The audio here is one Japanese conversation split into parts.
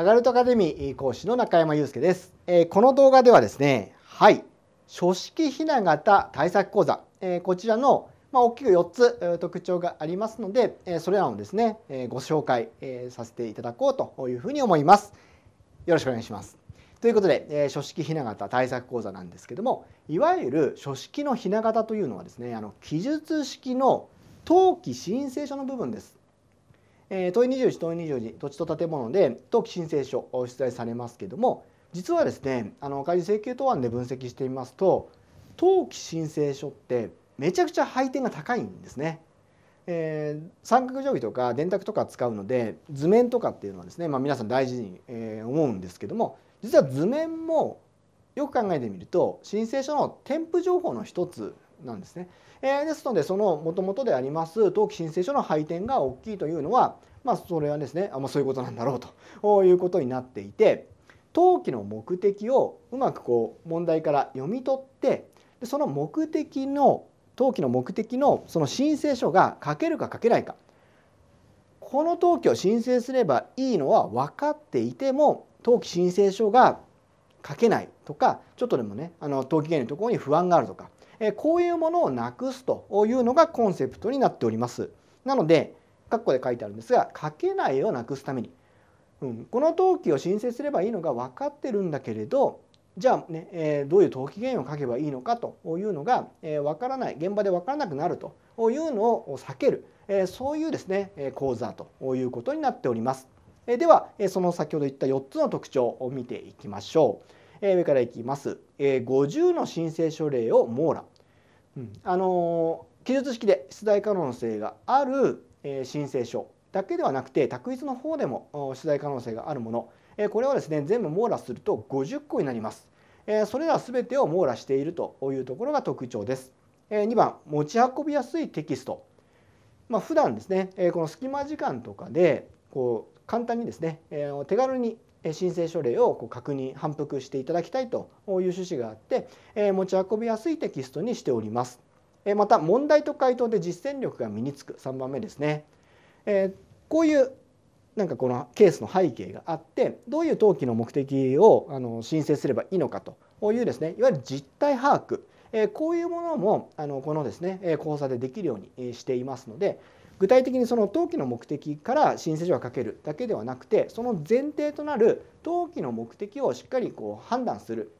アガルトアカデミー講師の中山祐介です、えー、この動画ではですねはい書式避難型対策講座、えー、こちらのまあ、大きく4つ特徴がありますので、えー、それらをですね、えー、ご紹介、えー、させていただこうというふうに思います。よろしくお願いします。ということで、え書式ひな型対策講座なんですけどもいわゆる書式のひな型というのはですねあの記述式の登記申請書の部分です。え問い2 1問い2土地と建物で登記申請書を出題されますけども実はですねあの仮請求答案で分析してみますと登記申請書ってめちゃくちゃ配点が高いんですね。えー、三角定規とか電卓とか使うので図面とかっていうのはですね、まあ、皆さん大事に、えー、思うんですけども実は図面もよく考えてみると申請書の添付情報の一つなんですね。えー、ですのでそのもともとであります登記申請書の配点が大きいというのは、まあ、それはですねあ、まあ、そういうことなんだろうということになっていて登記の目的をうまくこう問題から読み取ってでその目的の登記の目的のその申請書が書けるか書けないかこの登記を申請すればいいのは分かっていても登記申請書が書けないとかちょっとでもねあの登記原理のところに不安があるとかこういうものをなくすというのがコンセプトになっております。なので括弧で書いてあるんですが書けないをなくすために、うん、この登記を申請すればいいのが分かってるんだけれどじゃあね、えどういう登記原因を書けばいいのかというのが、えー、分からない現場で分からなくなるというのを避ける、えそういうですね講座ということになっております。ではその先ほど言った4つの特徴を見ていきましょう。えー、上からいきます、えー、50の申請書類を網羅、うん、あのー、記述式で出題可能性がある、えー、申請書だけではなくて択一の方でも出題可能性があるもの、えー、これはですね全部網羅すると50個になります、えー、それらすべてを網羅しているというところが特徴です、えー、2番持ち運びやすいテキストまあ、普段ですね、えー、この隙間時間とかでこう簡単にですね、えー、手軽に申請書類をこう確認反復していただきたいという趣旨があって、え持ち運びやすいテキストにしております。えまた問題と回答で実践力が身につく3番目ですね。えこういうなんかこのケースの背景があってどういう登記の目的をあの申請すればいいのかというですねいわゆる実態把握こういうものもあのこのですね講座でできるようにしていますので具体的にその登記の目的から申請書が書けるだけではなくてその前提となる登記の目的をしっかりこう判断する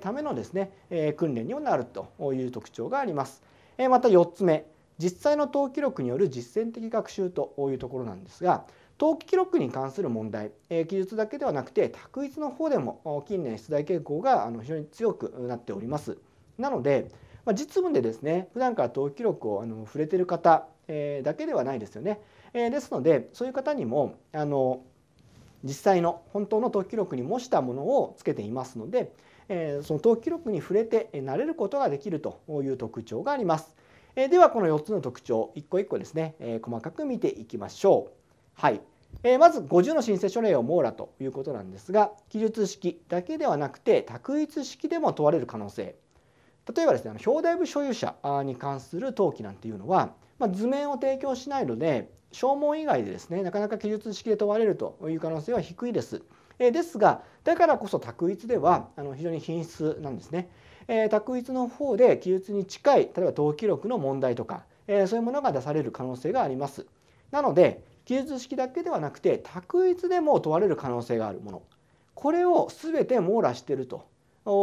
ためのですね訓練にもなるという特徴があります。また4つ目実際の登記録による実践的学習というところなんですが登記記録に関する問題記述だけではなくて択一の方でも近年出題傾向が非常に強くなっております。なので実務でですね普段から登記記録を触れてる方えだけではないですよね。えですのでそういう方にもあの実際の本当の登記録に模したものをつけていますので、えその登記録に触れて慣れることができるという特徴があります。えではこの4つの特徴一個一個ですね、え細かく見ていきましょう。はい、えまず50の申請書類を網羅ということなんですが記述式だけではなくて択一式でも問われる可能性例えばですね表題部所有者に関する登記なんていうのはまあ、図面を提供しないので消耗以外でですねなかなか記述式で問われるという可能性は低いです。えですがだからこそ択一ではあの非常に品質なんですね。え択一の方で記述に近い例えば登記録の問題とか、えそういうものが出される可能性があります。なので記述式だけではなくて択一でも問われる可能性があるものこれを全て網羅してると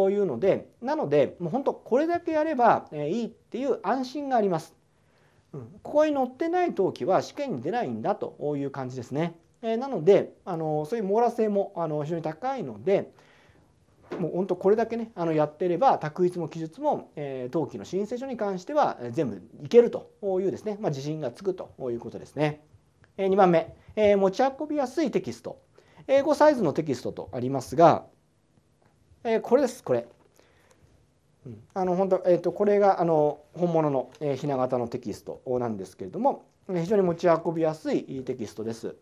いうのでなのでもう本当これだけやればいいっていう安心があります。ここに載ってない登記は試験に出ないんだという感じですね。えなのであのそういう網羅性もあの非常に高いのでもう本当これだけねあのやってれば択一も記述も、えー、登記の申請書に関しては全部いけるというですね、まあ、自信がつくということですね。えー、2番目、えー、持ち運びやすいテキスト英語サイズのテキストとありますが、えー、これですこれ。あの本当えー、とこれがあの本物の、えひな形のテキストなんですけれども非常に持ち運びやすいテキストです。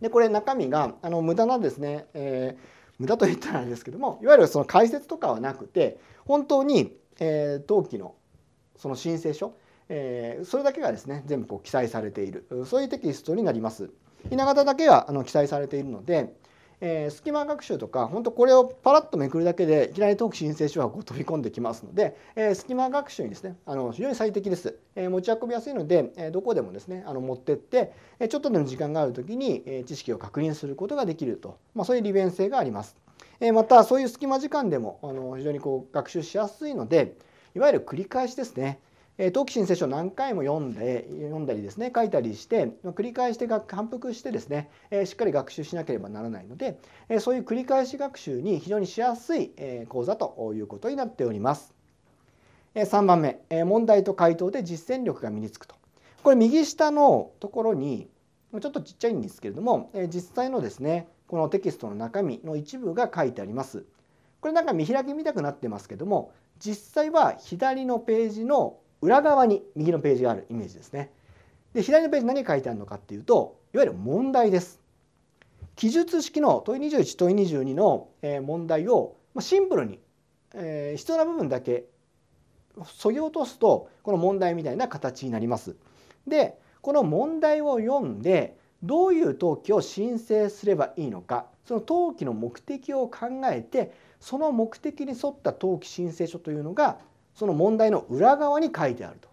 でこれ中身があの無駄なですね、えー、無駄と言ったらあれですけどもいわゆるその解説とかはなくて本当に、えー、登記のその申請書、えー、それだけがですね全部こう記載されているそういうテキストになります。ひな形だけがあの記載されているのでえー、隙間学習とか本当これをパラッとめくるだけでいきなりトーク申請書がこう飛び込んできますので、えー、隙間学習にですねあの非常に最適です、えー、持ち運びやすいので、えどこでもですねあの持ってって、えちょっとでも時間がある時に、え知識を確認することができると、まあ、そういう利便性があります、えまたそういう隙間時間でもあの非常にこう学習しやすいのでいわゆる繰り返しですねえー、陶器新聖書を何回も読んで読んだりですね書いたりして繰り返して反復してですね、えしっかり学習しなければならないので、えそういう繰り返し学習に非常にしやすい、え講座ということになっております。え3番目、え問題と回答で実践力が身につくと。これ右下のところにちょっとちっちゃいんですけれども、え実際のですねこのテキストの中身の一部が書いてあります。これなんか見開き見たくなってますけども実際は左のページの裏側に右のページがあるイメージですね。で左のページ何書いてあるのかっていうといわゆる問題です。記述式の問い21問22の問題をシンプルに必要な部分だけ削ぎ落とすとこの問題みたいな形になります。でこの問題を読んでどういう登記を申請すればいいのかその登記の目的を考えてその目的に沿った登記申請書というのがその問題の裏側に書いてあると。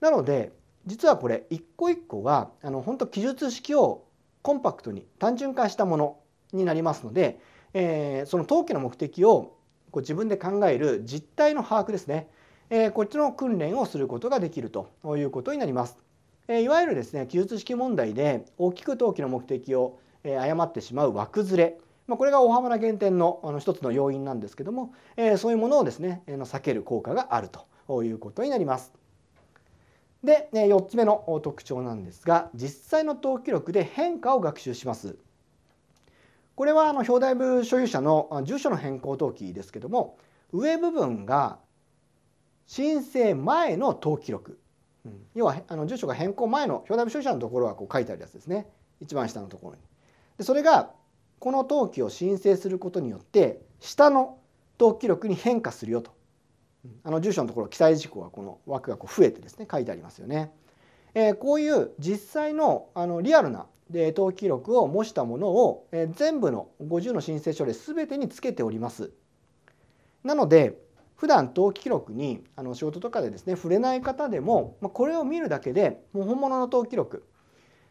なので実はこれ一個一個があの本当記述式をコンパクトに単純化したものになりますので、えー、その登記の目的をこう自分で考える実態の把握ですね、えー、こっちの訓練をすることができるということになります。えー、いわゆるですね記述式問題で大きく登記の目的を誤ってしまう枠ずれまあ、これが大幅な減点のあの一つの要因なんですけども、えー、そういうものをですね、えー、避ける効果があるということになります。で、えー、4つ目の特徴なんですが実際の登記録で変化を学習します。これはあの表題部所有者の住所の変更登記ですけども上部分が申請前の登記録、うん、要はあの住所が変更前の表題部所有者のところはこう書いてあるやつですね一番下のところに。でそれがこの登記を申請することによって下の登記録に変化するよとあの住所のところ記載事項はこの枠がこう増えてですね書いてありますよね。えー、こういう実際のあのリアルな登凍記録を模したものを、えー、全部の50の申請書類全てにつけております。なので普段登記記録にあの仕事とかでですね触れない方でも、まあ、これを見るだけでもう本物の登記録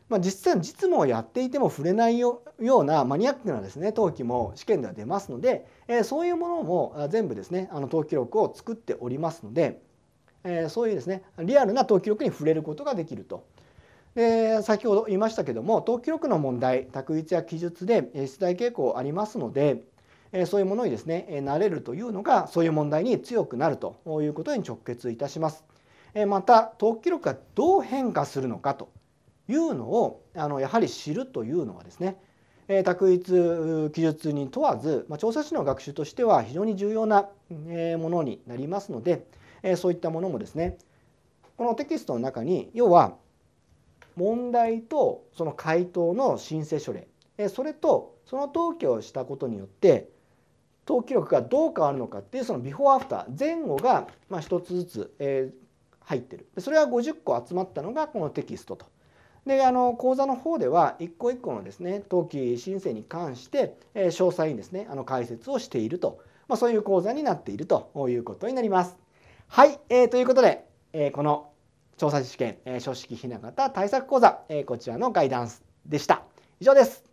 まあ、実際実務をやっていても触れないようなマニアックなですね登記も試験では出ますので、えそういうものも全部ですねあの登記録を作っておりますので、えそういうですねリアルな登記録に触れることができると。で先ほど言いましたけども登記録の問題択一や記述で出題傾向ありますのでそういうものにですね慣れるというのがそういう問題に強くなるということに直結いたします。また登記録がどう変化するのかというのをあのやはり知るというのはですね、え択一記述に問わず、ま調査士の学習としては非常に重要な、えものになりますので、えそういったものもですねこのテキストの中に要は問題とその回答の申請書類、えそれとその登記をしたことによって登記録がどう変わるのかっていうそのビフォーアフター前後がま1つずつ、えー、入ってるそれは50個集まったのがこのテキストとであの講座の方では一個一個のですね登記申請に関して、え詳細にですねあの解説をしていると、まあ、そういう講座になっているということになります。はい、えー、ということで、えー、この調査試験、え書式ひな形対策講座、えこちらのガイダンスでした。以上です。